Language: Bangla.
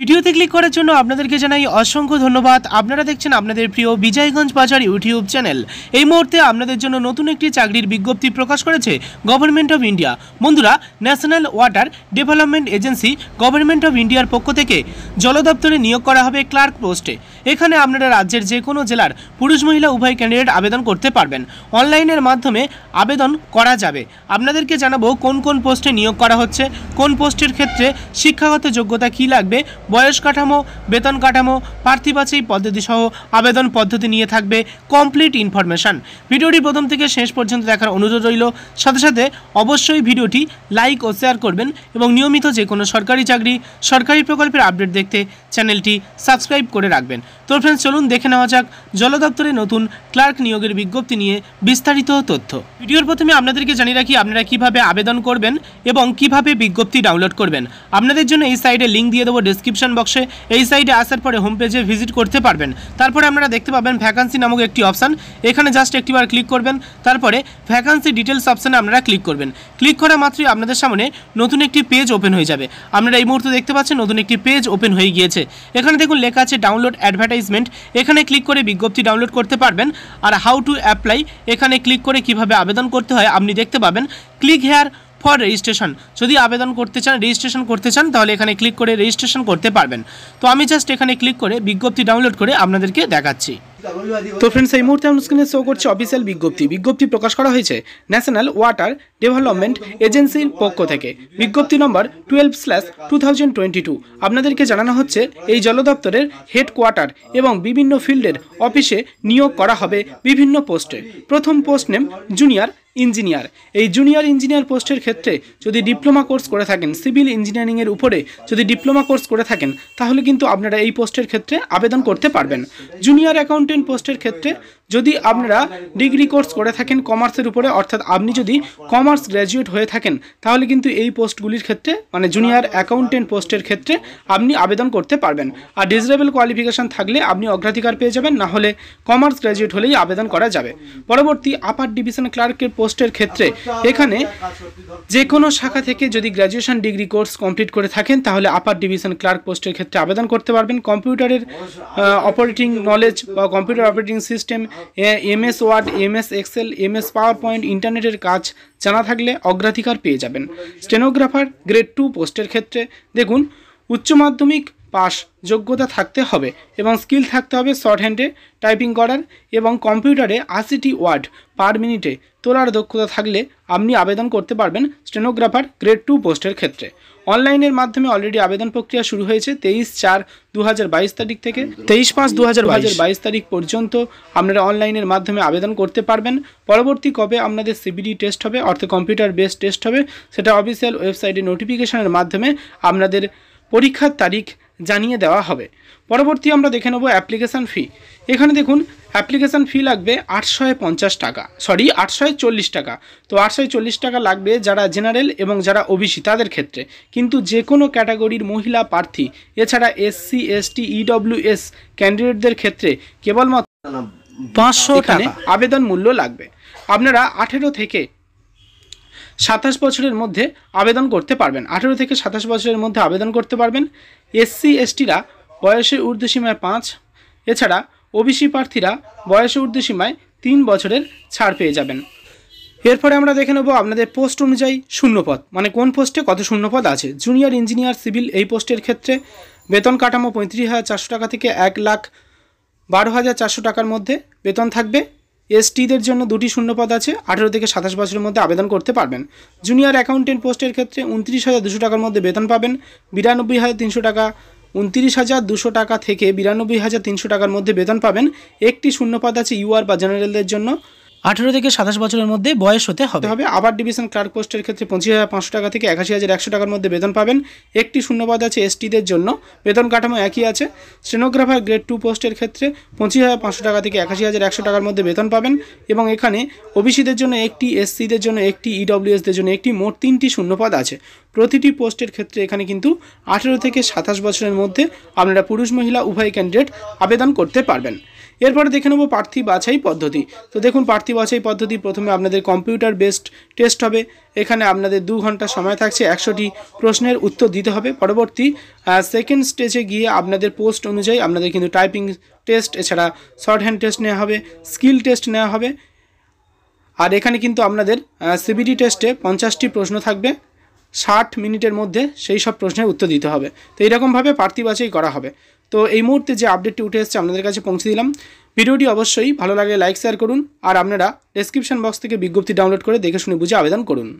ভিডিওতে ক্লিক করার জন্য আপনাদেরকে জানাই অসংখ্য ধন্যবাদ আপনারা দেখছেন আপনাদের প্রিয় বিজয়গঞ্জ বাজার ইউটিউব চ্যানেল এই মুহূর্তে আপনাদের জন্য নতুন একটি চাকরির বিজ্ঞপ্তি প্রকাশ করেছে গভর্নমেন্ট অফ ইন্ডিয়া বন্ধুরা national water development agency government of ইন্ডিয়ার পক্ষ থেকে জল দপ্তরে নিয়োগ করা হবে ক্লার্ক পোস্টে এখানে আপনারা রাজ্যের যে কোনো জেলার পুরুষ মহিলা উভয় ক্যান্ডিডেট আবেদন করতে পারবেন অনলাইনের মাধ্যমে আবেদন করা যাবে আপনাদেরকে জানাবো কোন কোন পোস্টে নিয়োগ করা হচ্ছে কোন পোস্টের ক্ষেত্রে শিক্ষাগত যোগ্যতা কী লাগবে বয়স কাঠামো বেতন কাঠামো প্রার্থী বাছাই পদ্ধতি সহ আবেদন পদ্ধতি নিয়ে থাকবে কমপ্লিট ইনফরমেশান ভিডিওটি প্রথম থেকে শেষ পর্যন্ত দেখার অনুরোধ রইল সাথে সাথে অবশ্যই ভিডিওটি লাইক ও শেয়ার করবেন এবং নিয়মিত যে কোনো সরকারি চাকরি সরকারি প্রকল্পের আপডেট দেখতে চ্যানেলটি সাবস্ক্রাইব করে রাখবেন তো ফ্রেন্ডস চলুন দেখে নেওয়া যাক জল দপ্তরে নতুন ক্লার্ক নিয়োগের বিজ্ঞপ্তি নিয়ে বিস্তারিত তথ্য ভিডিওর প্রথমে আপনাদেরকে জানিয়ে রাখি আপনারা কিভাবে আবেদন করবেন এবং কিভাবে বিজ্ঞপ্তি ডাউনলোড করবেন আপনাদের জন্য এই সাইডে লিঙ্ক দিয়ে দেবো ডিসক্রিপশন ডিসক্রিপশন বক্সে এই সাইটে আসার পরে হোম পেজে ভিজিট করতে পারবেন তারপরে আপনারা দেখতে পাবেন ভ্যাকান্সি নামক একটি অপশান এখানে জাস্ট একটিবার ক্লিক করবেন তারপরে ভ্যাকান্সি ডিটেলস অপশানে আপনারা ক্লিক করবেন ক্লিক করা মাত্রই আপনাদের সামনে নতুন একটি পেজ ওপেন হয়ে যাবে আপনারা এই মুহূর্তে দেখতে পাচ্ছেন নতুন একটি পেজ ওপেন হয়ে গিয়েছে এখানে দেখুন লেখা আছে ডাউনলোড অ্যাডভার্টাইজমেন্ট এখানে ক্লিক করে বিজ্ঞপ্তি ডাউনলোড করতে পারবেন আর হাউ টু অ্যাপ্লাই এখানে ক্লিক করে কিভাবে আবেদন করতে হয় আপনি দেখতে পাবেন ক্লিক হেয়ার ফর রেজিস্ট্রেশন যদি আবেদন করতে চান রেজিস্ট্রেশন করতে চান তাহলে এখানে ক্লিক করে রেজিস্ট্রেশন করতে পারবেন তো আমি জাস্ট এখানে ক্লিক করে বিজ্ঞপ্তি ডাউনলোড করে আপনাদেরকে দেখাচ্ছি তো ফ্রেন্ডস এই মুহূর্তে আমার স্ক্রিনে শো করছে অফিসিয়াল বিজ্ঞপ্তি বিজ্ঞপ্তি প্রকাশ করা হয়েছে ন্যাশনাল ওয়াটার ডেভেলপমেন্ট এজেন্সির পক্ষ থেকে বিজ্ঞপ্তি number twelve slash two thousand twenty two আপনাদেরকে জানানো হচ্ছে এই জল দপ্তরের হেডকোয়ার্টার এবং বিভিন্ন ফিল্ডের অফিসে নিয়োগ করা হবে বিভিন্ন পোস্টে প্রথম পোস্ট নেম জুনিয়র ইঞ্জিনিয়ার এই জুনিয়র ইঞ্জিনিয়ার পোস্টের ক্ষেত্রে যদি ডিপ্লোমা কোর্স করে থাকেন সিভিল ইঞ্জিনিয়ারিংয়ের উপরে যদি ডিপ্লোমা কোর্স করে থাকেন তাহলে কিন্তু আপনারা এই পোস্টের ক্ষেত্রে আবেদন করতে পারবেন জুনিয়র অ্যাকাউন্টেন্ট পোস্টের ক্ষেত্রে যদি আপনারা ডিগ্রি কোর্স করে থাকেন কমার্সের উপরে অর্থাৎ আপনি যদি কমার্স গ্র্যাজুয়েট হয়ে থাকেন তাহলে কিন্তু এই পোস্টগুলির ক্ষেত্রে মানে জুনিয়র অ্যাকাউন্টেন্ট পোস্টের ক্ষেত্রে আপনি আবেদন করতে পারবেন আর ডিজারেবল কোয়ালিফিকেশান থাকলে আপনি অগ্রাধিকার পেয়ে যাবেন না হলে কমার্স গ্র্যাজুয়েট হলেই আবেদন করা যাবে পরবর্তী আপার ডিভিশন ক্লার্কের পোস্টের ক্ষেত্রে এখানে যে কোনো শাখা থেকে যদি গ্র্যাজুয়েশন ডিগ্রি কোর্স কমপ্লিট করে থাকেন তাহলে আপার ডিভিশন ক্লার্ক পোস্টের ক্ষেত্রে আবেদন করতে পারবেন কম্পিউটারের অপারেটিং নলেজ বা computer operating system MS Word MS Excel MS PowerPoint ইন্টারনেটের কাজ জানা থাকলে অগ্রাধিকার পেয়ে যাবেন স্টেনোগ্রাফার গ্রেড টু পোস্টের ক্ষেত্রে দেখুন উচ্চ মাধ্যমিক পাস যোগ্যতা থাকতে হবে এবং স্কিল থাকতে হবে শর্ট হ্যান্ডে টাইপিং করার এবং কম্পিউটারে আশিটি ওয়ার্ড পার মিনিটে তোলার দক্ষতা থাকলে আপনি আবেদন করতে পারবেন স্টেনোগ্রাফার গ্রেড টু পোস্টের ক্ষেত্রে অনলাইনের মাধ্যমে অলরেডি আবেদন প্রক্রিয়া শুরু হয়েছে তেইশ চার দু তারিখ থেকে তেইশ পাঁচ দু হাজার তারিখ পর্যন্ত আপনারা অনলাইনের মাধ্যমে আবেদন করতে পারবেন পরবর্তী কবে আপনাদের সিবিডি টেস্ট হবে অর্থাৎ কম্পিউটার বেস টেস্ট হবে সেটা অফিসিয়াল ওয়েবসাইটে নোটিফিকেশনের মাধ্যমে আপনাদের পরীক্ষার তারিখ জানিয়ে দেওয়া হবে পরবর্তী আমরা দেখে নেব অ্যাপ্লিকেশান ফি এখানে দেখুন অ্যাপ্লিকেশান ফি লাগবে আটশো টাকা সরি আটশো টাকা তো আটশো টাকা লাগবে যারা জেনারেল এবং যারা ওবিসি তাদের ক্ষেত্রে কিন্তু যে কোনো ক্যাটাগরির মহিলা প্রার্থী এছাড়া এসসি এসটি ইডব্লিউএস ক্যান্ডিডেটদের ক্ষেত্রে কেবলমাত্র পাঁচশো টাকা আবেদন মূল্য লাগবে আপনারা আঠেরো থেকে সাতাশ বছরের মধ্যে আবেদন করতে পারবেন আঠেরো থেকে সাতাশ বছরের মধ্যে আবেদন করতে পারবেন এসসি এসটিরা বয়সের ঊর্ধ্বসীমায় পাঁচ এছাড়া ওবিসি প্রার্থীরা বয়সের ঊর্ধ্বসীমায় তিন বছরের ছাড় পেয়ে যাবেন এরপরে আমরা দেখে নেব আপনাদের পোস্ট অনুযায়ী শূন্যপদ মানে কোন পোস্টে কত শূন্যপদ আছে জুনিয়র ইঞ্জিনিয়ার সিভিল এই পোস্টের ক্ষেত্রে বেতন কাঠামো পঁয়ত্রিশ হাজার চারশো টাকা থেকে এক লাখ বারো হাজার চারশো টাকার মধ্যে বেতন থাকবে এসটিদের জন্য দুটি শূন্যপদ আছে আঠেরো থেকে সাতাশ বছরের মধ্যে আবেদন করতে পারবেন জুনিয়র অ্যাকাউন্টেন্ট পোস্টের ক্ষেত্রে উনত্রিশ হাজার দুশো টাকার মধ্যে বেতন পাবেন বিরানব্বই হাজার তিনশো টাকা উনত্রিশ হাজার দুশো টাকা থেকে বিরানব্বই হাজার তিনশো টাকার মধ্যে বেতন পাবেন একটি শূন্যপদ আছে ইউআর বা জেনারেলদের জন্য আঠেরো থেকে সাতাশ বছরের মধ্যে বয়স হতে হবে হবে আবার ডিভিশন ক্লার্ক পোস্টের ক্ষেত্রে পঁচিশ হাজার পাঁচশো টাকা থেকে একাশি হাজার একশো টাকার মধ্যে বেতন পাবেন একটি শূন্যপদ আছে এসটিদের জন্য বেতন কাঠামো একই আছে স্টেনোগ্রাফার গ্রেড টু পোস্টের ক্ষেত্রে পঁচিশ হাজার পাঁচশো টাকা থেকে একাশি হাজার একশো টাকার মধ্যে বেতন পাবেন এবং এখানে ওবিসিদের জন্য একটি এসসিদের জন্য একটি ইডব্লিউএসদের জন্য একটি মোট তিনটি শূন্যপদ আছে প্রতিটি পোস্টের ক্ষেত্রে এখানে কিন্তু আঠেরো থেকে সাতাশ বছরের মধ্যে আপনারা পুরুষ মহিলা উভয় ক্যান্ডিডেট আবেদন করতে পারবেন এরপরে দেখে নেব প্রার্থী বাছাই পদ্ধতি তো দেখুন প্রার্থী বাছাই পদ্ধতি প্রথমে আপনাদের কম্পিউটার বেসড টেস্ট হবে এখানে আপনাদের দু ঘন্টা সময় থাকছে একশোটি প্রশ্নের উত্তর দিতে হবে পরবর্তী সেকেন্ড স্টেজে গিয়ে আপনাদের পোস্ট অনুযায়ী আপনাদের কিন্তু টাইপিং টেস্ট এছাড়া শর্ট হ্যান্ড টেস্ট নেওয়া হবে স্কিল টেস্ট নেওয়া হবে আর এখানে কিন্তু আপনাদের সিবিডি টেস্টে পঞ্চাশটি প্রশ্ন থাকবে ষাট মিনিটের মধ্যে সেই সব প্রশ্নের উত্তর দিতে হবে তো এইরকমভাবে প্রার্থী বাছাই করা হবে তো এই মুহূর্তে যে আপডেটটি উঠে এসেছে আপনাদের কাছে পৌঁছে দিলাম ভিডিওটি অবশ্যই ভালো লাগলে লাইক শেয়ার করুন আর আপনারা ডেসক্রিপশন বক্স থেকে বিজ্ঞপ্তি ডাউনলোড করে দেখে শুনে বুঝে আবেদন করুন